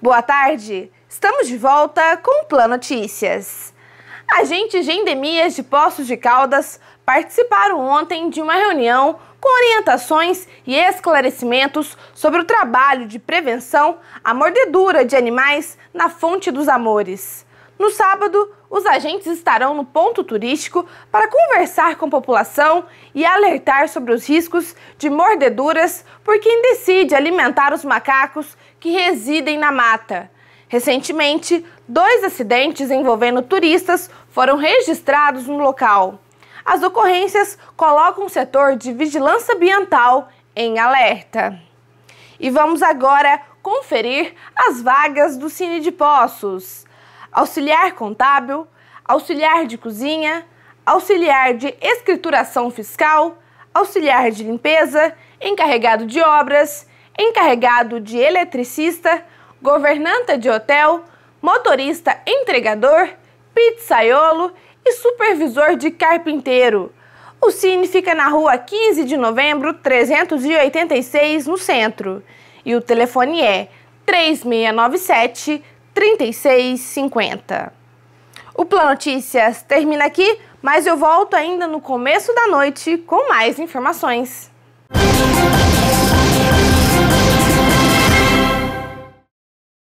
Boa tarde! Estamos de volta com o Plan Notícias. Agentes de endemias de Poços de Caldas participaram ontem de uma reunião com orientações e esclarecimentos sobre o trabalho de prevenção à mordedura de animais na Fonte dos Amores. No sábado, os agentes estarão no ponto turístico para conversar com a população e alertar sobre os riscos de mordeduras por quem decide alimentar os macacos que residem na mata. Recentemente, dois acidentes envolvendo turistas foram registrados no local. As ocorrências colocam o setor de vigilância ambiental em alerta. E vamos agora conferir as vagas do Cine de Poços auxiliar contábil, auxiliar de cozinha, auxiliar de escrituração fiscal, auxiliar de limpeza, encarregado de obras, encarregado de eletricista, governanta de hotel, motorista entregador, pizzaiolo e supervisor de carpinteiro. O Cine fica na rua 15 de novembro, 386, no centro. E o telefone é 3697 36,50. O Plano Notícias termina aqui, mas eu volto ainda no começo da noite com mais informações.